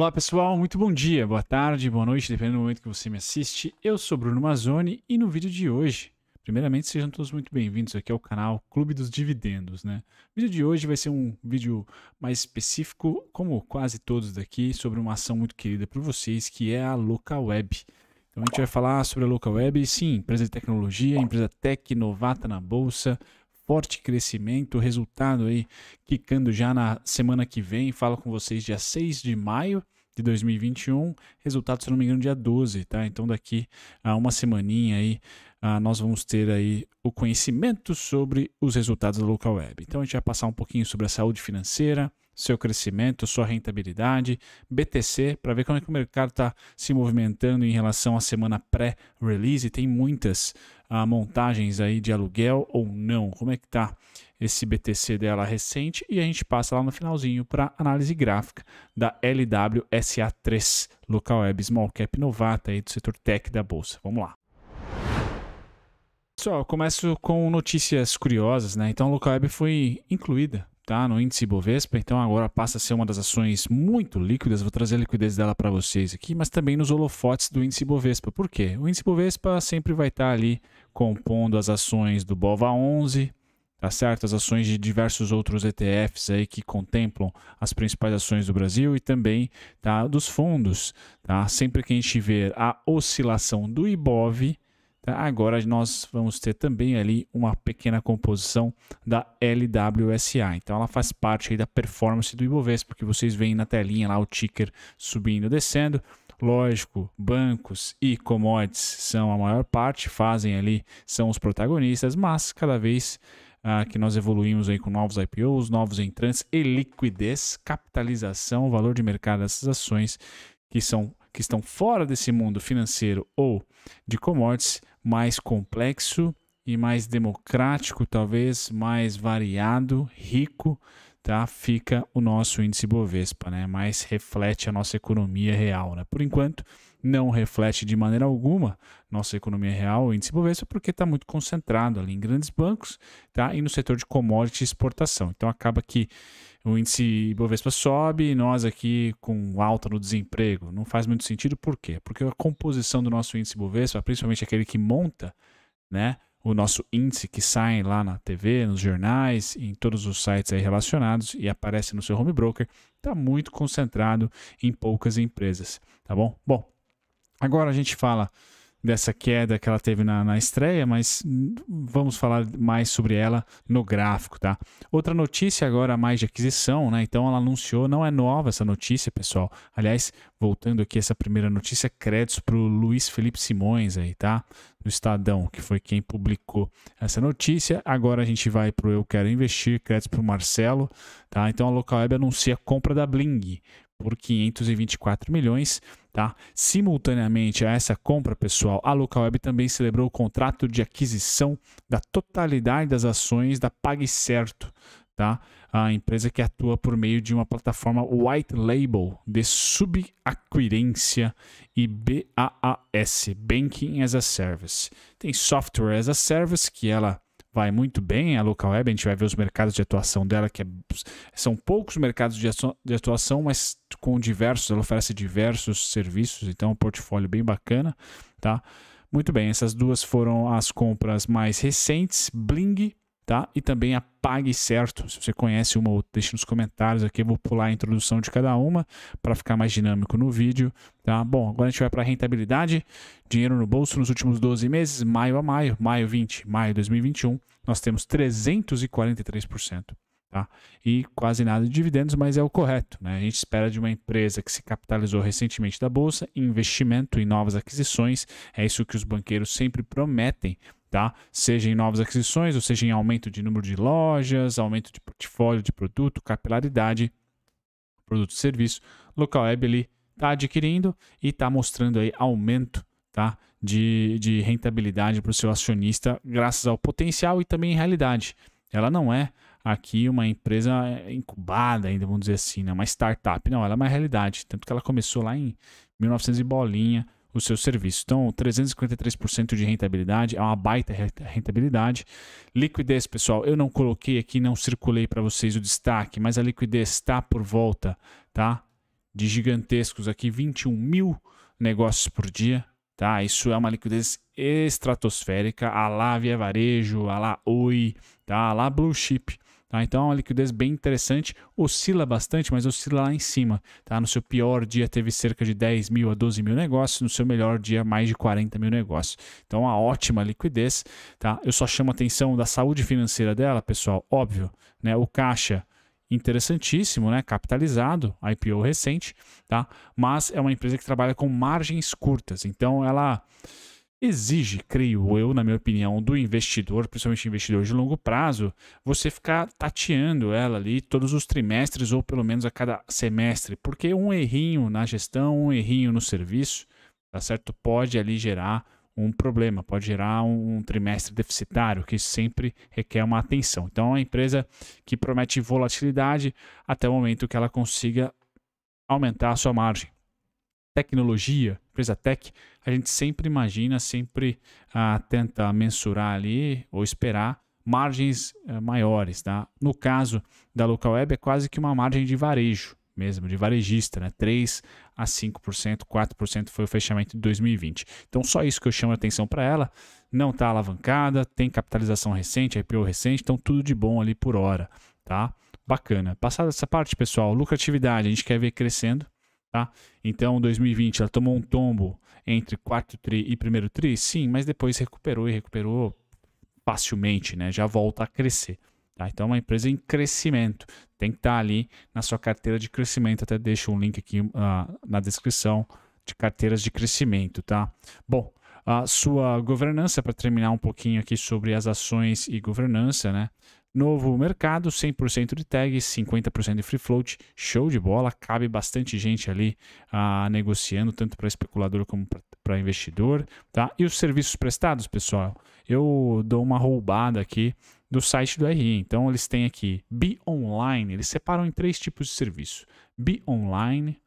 Olá pessoal, muito bom dia, boa tarde, boa noite, dependendo do momento que você me assiste. Eu sou Bruno Mazzoni e no vídeo de hoje, primeiramente sejam todos muito bem-vindos aqui ao canal Clube dos Dividendos, né? O vídeo de hoje vai ser um vídeo mais específico, como quase todos daqui, sobre uma ação muito querida por vocês, que é a LocalWeb. Então a gente vai falar sobre a LocalWeb, sim, empresa de tecnologia, empresa tech, novata na bolsa, forte crescimento, resultado aí quicando já na semana que vem. Falo com vocês dia 6 de maio de 2021, resultado, se não me engano, dia 12, tá? Então daqui a uma semaninha aí ah, nós vamos ter aí o conhecimento sobre os resultados da Local Web. Então a gente vai passar um pouquinho sobre a saúde financeira, seu crescimento, sua rentabilidade, BTC, para ver como é que o mercado está se movimentando em relação à semana pré-release. Tem muitas a montagens aí de aluguel ou não, como é que tá esse BTC dela recente e a gente passa lá no finalzinho para análise gráfica da LWSA3, local web small cap novata aí do setor tech da bolsa. Vamos lá. Pessoal, eu começo com notícias curiosas, né? Então a web foi incluída tá? no índice Bovespa, então agora passa a ser uma das ações muito líquidas, vou trazer a liquidez dela para vocês aqui, mas também nos holofotes do índice Bovespa. Por quê? O índice Bovespa sempre vai estar tá ali compondo as ações do BOVA11, tá certo? As ações de diversos outros ETFs aí que contemplam as principais ações do Brasil e também tá, dos fundos, tá? Sempre que a gente ver a oscilação do IBOV, tá? agora nós vamos ter também ali uma pequena composição da LWSA. Então ela faz parte aí da performance do Ibovespa, porque vocês veem na telinha lá o ticker subindo e descendo. Lógico, bancos e commodities são a maior parte, fazem ali, são os protagonistas, mas cada vez ah, que nós evoluímos aí com novos IPOs, novos entrantes e liquidez, capitalização, valor de mercado dessas ações que são que estão fora desse mundo financeiro ou de commodities mais complexo e mais democrático, talvez mais variado, rico, tá? Fica o nosso índice Bovespa, né? Mas reflete a nossa economia real, né? Por enquanto, não reflete de maneira alguma nossa economia real, o índice Bovespa, porque está muito concentrado ali em grandes bancos, tá? E no setor de commodity e exportação. Então acaba que o índice Bovespa sobe e nós aqui com alta no desemprego. Não faz muito sentido, por quê? Porque a composição do nosso índice Bovespa, principalmente aquele que monta, né? o nosso índice que sai lá na TV, nos jornais, em todos os sites aí relacionados e aparece no seu home broker, está muito concentrado em poucas empresas, tá bom? Bom, agora a gente fala dessa queda que ela teve na, na estreia, mas vamos falar mais sobre ela no gráfico, tá? Outra notícia agora mais de aquisição, né? Então ela anunciou, não é nova essa notícia, pessoal. Aliás, voltando aqui essa primeira notícia, créditos para o Luiz Felipe Simões aí, tá? Do Estadão, que foi quem publicou essa notícia. Agora a gente vai para o Eu Quero Investir, créditos para o Marcelo, tá? Então a Localweb anuncia a compra da Bling por 524 milhões. Tá? Simultaneamente a essa compra pessoal, a Localweb também celebrou o contrato de aquisição da totalidade das ações da PagCerto, tá? a empresa que atua por meio de uma plataforma white label de subaquirência e BAAS, Banking as a Service. Tem Software as a Service, que ela vai muito bem a local web, a gente vai ver os mercados de atuação dela, que é, são poucos mercados de atuação, mas com diversos, ela oferece diversos serviços, então é um portfólio bem bacana, tá? Muito bem, essas duas foram as compras mais recentes, Bling tá? E também apague Certo. Se você conhece uma ou outra, deixe nos comentários aqui. Eu vou pular a introdução de cada uma para ficar mais dinâmico no vídeo, tá? Bom, agora a gente vai para rentabilidade. Dinheiro no bolso nos últimos 12 meses, maio a maio, maio 20, maio 2021, nós temos 343%. Tá? E quase nada de dividendos, mas é o correto. Né? A gente espera de uma empresa que se capitalizou recentemente da bolsa investimento em novas aquisições. É isso que os banqueiros sempre prometem tá? Seja em novas aquisições, ou seja em aumento de número de lojas, aumento de portfólio de produto, capilaridade, produto e serviço. Local Web ali está adquirindo e está mostrando aí aumento, tá? De, de rentabilidade para o seu acionista, graças ao potencial e também em realidade. Ela não é aqui uma empresa eh, incubada, ainda vamos dizer assim, né? uma startup. Não, ela é uma realidade. Tanto que ela começou lá em 1900 e bolinha, o seu serviço. Então, 353% de rentabilidade é uma baita rentabilidade. Liquidez, pessoal, eu não coloquei aqui, não circulei para vocês o destaque, mas a liquidez está por volta, tá? De gigantescos aqui, 21 mil negócios por dia, tá? Isso é uma liquidez estratosférica, a lá Via Varejo, a lá Oi, tá? A lá Blue Chip. Tá? Então é uma liquidez bem interessante, oscila bastante, mas oscila lá em cima. Tá? No seu pior dia teve cerca de 10 mil a 12 mil negócios, no seu melhor dia mais de 40 mil negócios. Então uma ótima liquidez. Tá? Eu só chamo a atenção da saúde financeira dela, pessoal, óbvio. Né? O caixa interessantíssimo, né? capitalizado, IPO recente, tá? mas é uma empresa que trabalha com margens curtas, então ela exige, creio eu, na minha opinião, do investidor, principalmente investidor de longo prazo, você ficar tateando ela ali todos os trimestres ou pelo menos a cada semestre, porque um errinho na gestão, um errinho no serviço, tá certo? Pode ali gerar um problema, pode gerar um trimestre deficitário, que sempre requer uma atenção. Então, é uma empresa que promete volatilidade até o momento que ela consiga aumentar a sua margem tecnologia, empresa tech, a gente sempre imagina, sempre ah, tenta mensurar ali ou esperar margens ah, maiores. Tá? No caso da local web, é quase que uma margem de varejo mesmo, de varejista, né? 3 a 5%, 4% foi o fechamento de 2020. Então, só isso que eu chamo a atenção para ela. Não está alavancada, tem capitalização recente, IPO recente, então tudo de bom ali por hora. tá? Bacana. Passada essa parte, pessoal, lucratividade, a gente quer ver crescendo Tá? Então, 2020 ela tomou um tombo entre quarto tri e primeiro tri, sim, mas depois recuperou e recuperou facilmente, né? Já volta a crescer. Tá? Então, é uma empresa em crescimento. Tem que estar tá ali na sua carteira de crescimento. Até deixo um link aqui uh, na descrição de carteiras de crescimento, tá? Bom, a sua governança, para terminar um pouquinho aqui sobre as ações e governança, né? Novo mercado, 100% de tag, 50% de free float, show de bola, cabe bastante gente ali ah, negociando, tanto para especulador como para investidor. Tá? E os serviços prestados, pessoal, eu dou uma roubada aqui do site do RI. Então, eles têm aqui Be Online, eles separam em três tipos de serviço: Be Online,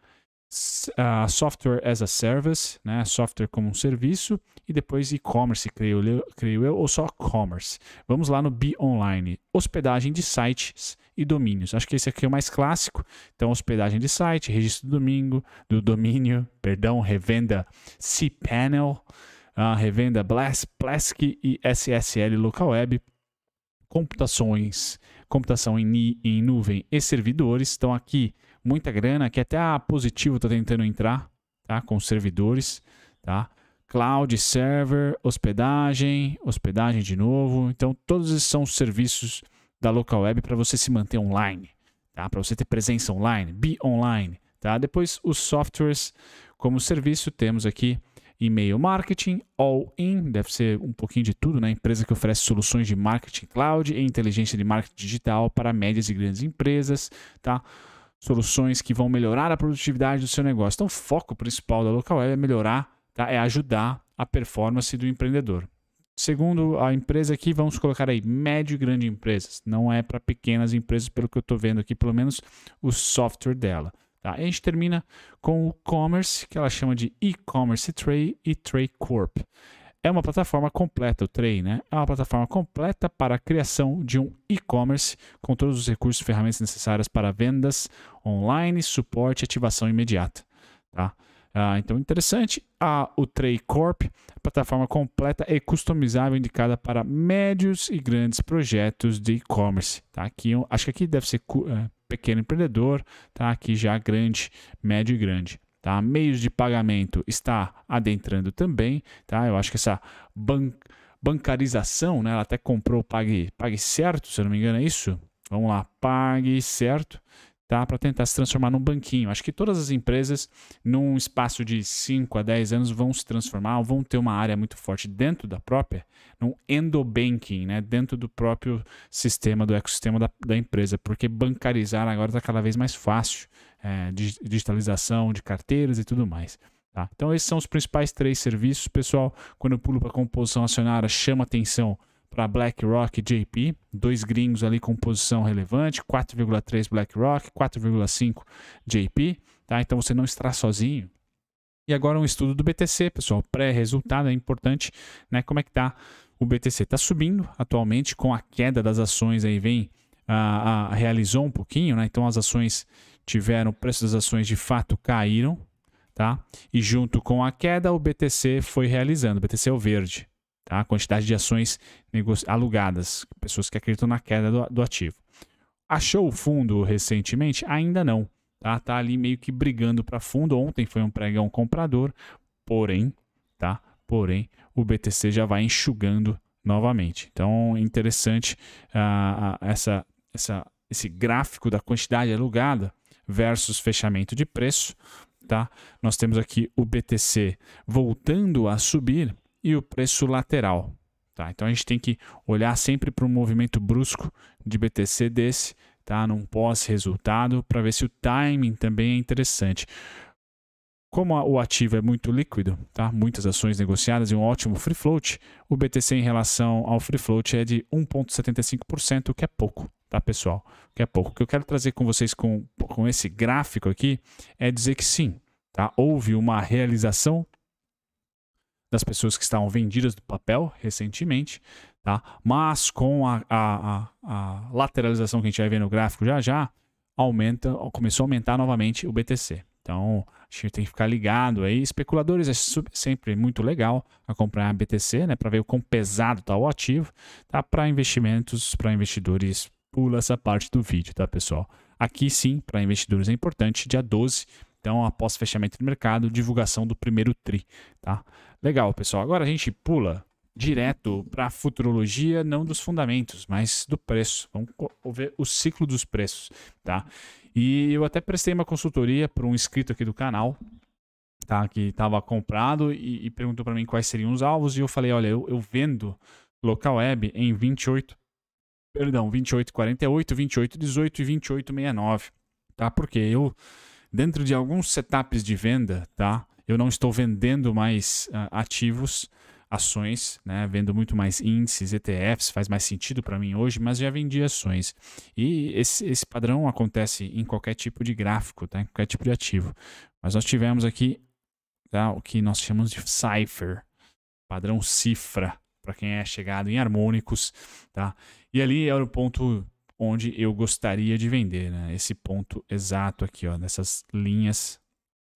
uh, software as a service, né? software como um serviço, e depois e-commerce, creio, creio eu, ou só commerce. Vamos lá no Be Online, hospedagem de sites e domínios. Acho que esse aqui é o mais clássico. Então, hospedagem de site, registro do domingo, do domínio, perdão, revenda cPanel, uh, revenda Blast, Plask e SSL local web, computações, computação em, em nuvem e servidores. Então, aqui muita grana, que até a Positivo está tentando entrar, tá? Com servidores, tá? Cloud, server, hospedagem, hospedagem de novo. Então, todos esses são os serviços da local web para você se manter online, tá? Para você ter presença online, be online, tá? Depois os softwares como serviço temos aqui e-mail marketing, all in, deve ser um pouquinho de tudo, né? Empresa que oferece soluções de marketing cloud e inteligência de marketing digital para médias e grandes empresas, tá? soluções que vão melhorar a produtividade do seu negócio. Então, o foco principal da Local Web é melhorar, tá? é ajudar a performance do empreendedor. Segundo a empresa aqui, vamos colocar aí médio e grande empresas. Não é para pequenas empresas, pelo que eu estou vendo aqui, pelo menos o software dela. Tá? E a gente termina com o commerce, que ela chama de e-commerce Tray e Tray Corp é uma plataforma completa, o Trey, né? É uma plataforma completa para a criação de um e-commerce com todos os recursos e ferramentas necessárias para vendas online, suporte e ativação imediata, tá? Ah, então, interessante. Ah, o Trey Corp, plataforma completa e customizável indicada para médios e grandes projetos de e-commerce, tá? Aqui, acho que aqui deve ser eh, pequeno empreendedor, tá? Aqui já grande, médio e grande. Tá? Meios de pagamento está adentrando também. Tá? Eu acho que essa ban bancarização, né? ela até comprou o Pague, Pague Certo, se eu não me engano, é isso? Vamos lá, Pague Certo tá? para tentar se transformar num banquinho. Acho que todas as empresas, num espaço de 5 a 10 anos, vão se transformar, vão ter uma área muito forte dentro da própria, num endobanking, né? dentro do próprio sistema, do ecossistema da, da empresa, porque bancarizar agora está cada vez mais fácil, é, digitalização de carteiras e tudo mais. Tá? Então, esses são os principais três serviços. Pessoal, quando eu pulo para a composição acionária, chama atenção para BlackRock e JP, dois gringos ali com posição relevante, 4,3 BlackRock, 4,5 JP, tá? Então você não estará sozinho. E agora um estudo do BTC, pessoal, pré-resultado é importante, né? Como é que tá o BTC? Tá subindo atualmente com a queda das ações aí vem a, a, realizou um pouquinho, né? Então as ações tiveram, o preço das ações de fato caíram, tá? E junto com a queda, o BTC foi realizando. O BTC é o verde, tá? a quantidade de ações alugadas, pessoas que acreditam na queda do, do ativo. Achou o fundo recentemente? Ainda não. Tá, tá ali meio que brigando para fundo. Ontem foi um pregão comprador, porém, tá? Porém, o BTC já vai enxugando novamente. Então, interessante uh, essa, essa, esse gráfico da quantidade alugada versus fechamento de preço, tá? Nós temos aqui o BTC voltando a subir, e o preço lateral. Tá? Então a gente tem que olhar sempre para um movimento brusco de BTC desse, tá? num pós-resultado, para ver se o timing também é interessante. Como o ativo é muito líquido, tá? muitas ações negociadas e um ótimo free float, o BTC em relação ao free float é de 1,75%, o que é pouco, tá, pessoal? O que é pouco. O que eu quero trazer com vocês com, com esse gráfico aqui é dizer que sim, tá? houve uma realização das pessoas que estavam vendidas do papel recentemente, tá? mas com a, a, a, a lateralização que a gente vai ver no gráfico já já, aumenta, começou a aumentar novamente o BTC. Então, a gente tem que ficar ligado aí. Especuladores é sempre muito legal acompanhar a BTC, né, para ver o quão pesado está o ativo, tá? Para investimentos, para investidores, pula essa parte do vídeo, tá, pessoal? Aqui sim, para investidores é importante, dia 12 então, após fechamento do mercado, divulgação do primeiro TRI. Tá? Legal, pessoal. Agora a gente pula direto para a futurologia, não dos fundamentos, mas do preço. Vamos ver o ciclo dos preços. Tá? E eu até prestei uma consultoria para um inscrito aqui do canal, tá? que estava comprado e, e perguntou para mim quais seriam os alvos. E eu falei: olha, eu, eu vendo local web em 28 perdão, 2848, 2818 e 2869, tá? Porque eu dentro de alguns setups de venda, tá? Eu não estou vendendo mais uh, ativos, ações, né? Vendo muito mais índices, ETFs, faz mais sentido para mim hoje, mas já vendi ações. E esse, esse padrão acontece em qualquer tipo de gráfico, tá? Em qualquer tipo de ativo. Mas nós tivemos aqui tá? o que nós chamamos de cipher, padrão cifra, para quem é chegado em harmônicos, tá? E ali era o ponto onde eu gostaria de vender, né? Esse ponto exato aqui, ó, nessas linhas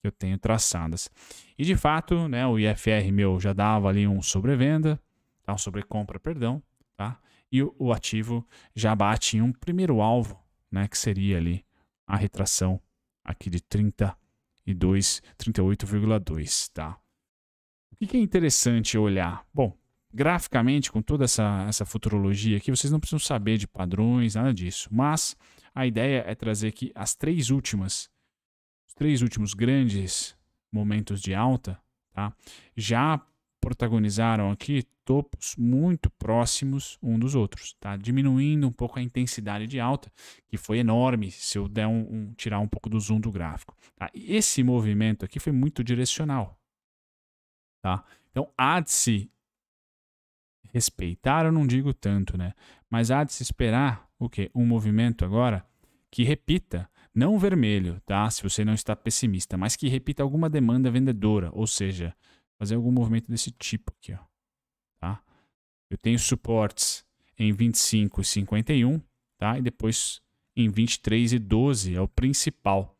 que eu tenho traçadas. E de fato, né, o IFR meu já dava ali um sobrevenda, tá? um sobrecompra, perdão, tá? E o, o, ativo já bate em um primeiro alvo, né, que seria ali a retração aqui de 32, 38,2, tá? O que, que é interessante olhar? Bom, graficamente, com toda essa, essa futurologia aqui, vocês não precisam saber de padrões, nada disso. Mas a ideia é trazer aqui as três últimas, os três últimos grandes momentos de alta, tá? Já protagonizaram aqui topos muito próximos um dos outros, tá? Diminuindo um pouco a intensidade de alta, que foi enorme se eu der um, um tirar um pouco do zoom do gráfico. Tá? Esse movimento aqui foi muito direcional, tá? Então há de se respeitar, eu não digo tanto, né? Mas há de se esperar o quê? Um movimento agora que repita, não vermelho, tá? Se você não está pessimista, mas que repita alguma demanda vendedora, ou seja, fazer algum movimento desse tipo aqui, ó. Tá? Eu tenho suportes em 25 e 51, tá? E depois em 23 e 12 é o principal,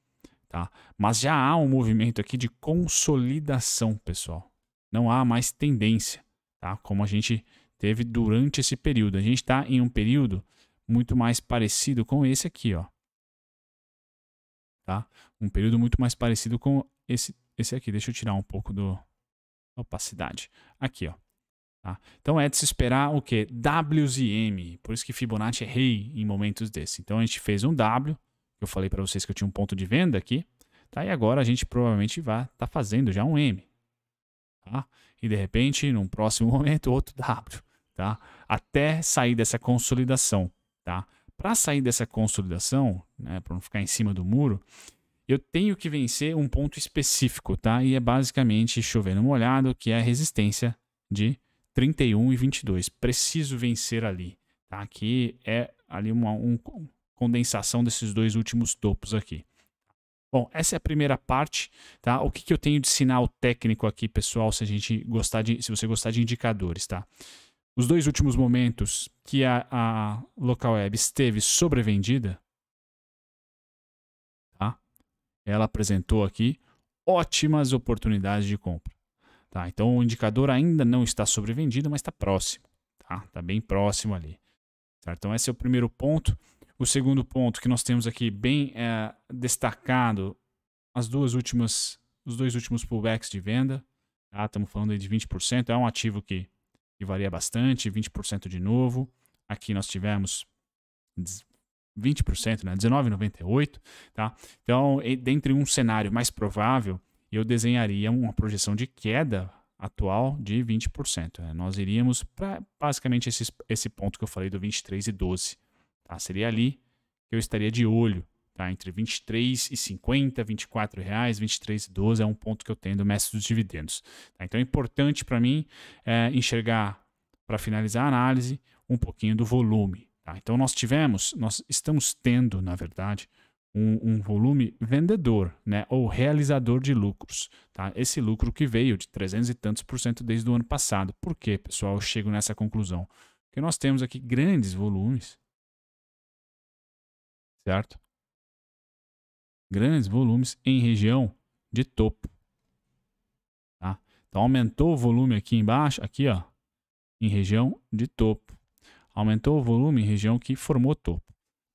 tá? Mas já há um movimento aqui de consolidação, pessoal. Não há mais tendência, tá? Como a gente teve durante esse período. A gente está em um período muito mais parecido com esse aqui, ó. Tá? Um período muito mais parecido com esse, esse aqui. Deixa eu tirar um pouco do opacidade. Aqui, ó. Tá? Então é de se esperar o que? Ws e M. Por isso que Fibonacci é rei em momentos desses. Então a gente fez um W, que eu falei para vocês que eu tinha um ponto de venda aqui. Tá? E agora a gente provavelmente vai estar tá fazendo já um M. Tá? E de repente, num próximo momento, outro W tá? Até sair dessa consolidação, tá? Para sair dessa consolidação, né, para não ficar em cima do muro, eu tenho que vencer um ponto específico, tá? E é basicamente chover no molhado, que é a resistência de 31 e 22. Preciso vencer ali, tá? Que é ali uma um, condensação desses dois últimos topos aqui. Bom, essa é a primeira parte, tá? O que, que eu tenho de sinal técnico aqui, pessoal, se a gente gostar de, se você gostar de indicadores, tá? os dois últimos momentos que a, a local web esteve sobrevendida, tá? ela apresentou aqui ótimas oportunidades de compra. Tá? Então o indicador ainda não está sobrevendido, mas está próximo. Está tá bem próximo ali. Certo? Então esse é o primeiro ponto. O segundo ponto que nós temos aqui bem é, destacado as duas últimas, os dois últimos pullbacks de venda. Tá? Estamos falando aí de 20%. É um ativo que que varia bastante, 20% de novo. Aqui nós tivemos 20%, né? 19,98, tá? Então, dentre um cenário mais provável, eu desenharia uma projeção de queda atual de 20%. Né? Nós iríamos para basicamente esse, esse ponto que eu falei do 23 e 12. Tá? Seria ali que eu estaria de olho Tá? Entre R$ 23,50, R$ 24,00, R$ 23,12 é um ponto que eu tenho do mestre dos dividendos. Tá? Então é importante para mim é, enxergar, para finalizar a análise, um pouquinho do volume. Tá? Então nós tivemos, nós estamos tendo, na verdade, um, um, volume vendedor, né, ou realizador de lucros, tá? Esse lucro que veio de 300 e tantos por cento desde o ano passado. Por quê, pessoal? Eu chego nessa conclusão, porque nós temos aqui grandes volumes, certo? grandes volumes em região de topo. Tá? Então aumentou o volume aqui embaixo, aqui ó, em região de topo. Aumentou o volume em região que formou topo.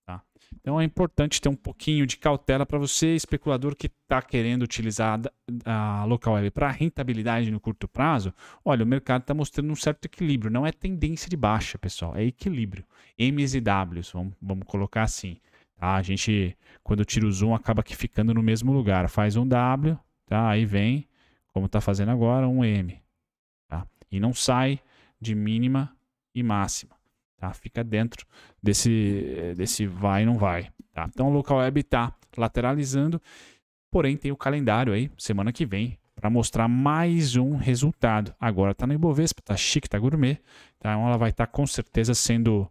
Tá? Então é importante ter um pouquinho de cautela para você, especulador que está querendo utilizar a local web para rentabilidade no curto prazo. Olha, o mercado está mostrando um certo equilíbrio. Não é tendência de baixa, pessoal, é equilíbrio. M's e W's, vamos, vamos colocar assim. Tá? A gente, quando tira o zoom, acaba que ficando no mesmo lugar. Faz um W, tá? aí vem, como está fazendo agora, um M. Tá? E não sai de mínima e máxima. Tá? Fica dentro desse, desse vai e não vai. Tá? Então, o local web está lateralizando, porém tem o calendário aí, semana que vem, para mostrar mais um resultado. Agora está no Ibovespa, está chique, está gourmet, tá? Então ela vai estar tá, com certeza sendo,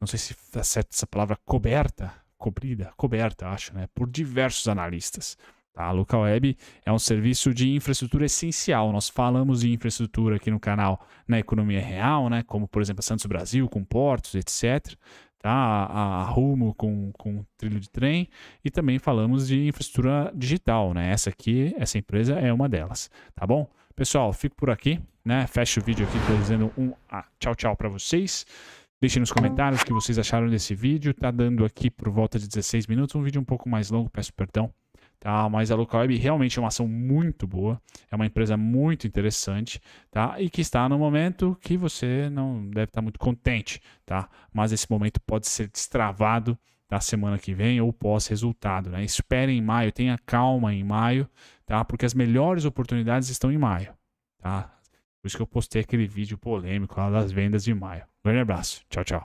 não sei se está certa essa palavra, coberta, cobrida, coberta, acho, né, por diversos analistas. Tá? A local web é um serviço de infraestrutura essencial. Nós falamos de infraestrutura aqui no canal na economia real, né? como por exemplo a Santos Brasil com portos, etc. Tá? A, a Rumo com, com trilho de trem e também falamos de infraestrutura digital. Né? Essa aqui, essa empresa é uma delas. Tá bom? Pessoal, fico por aqui. Né? Fecho o vídeo aqui dizendo um ah, tchau, tchau para vocês. Deixem nos comentários o que vocês acharam desse vídeo. Tá dando aqui por volta de 16 minutos, um vídeo um pouco mais longo, peço perdão. Tá, mas a localweb realmente é uma ação muito boa, é uma empresa muito interessante, tá? E que está no momento que você não deve estar tá muito contente, tá? Mas esse momento pode ser destravado da semana que vem ou pós-resultado, né? Espere em maio, tenha calma em maio, tá? Porque as melhores oportunidades estão em maio, tá? Por isso que eu postei aquele vídeo polêmico lá das vendas de maio. Um grande abraço. Tchau, tchau.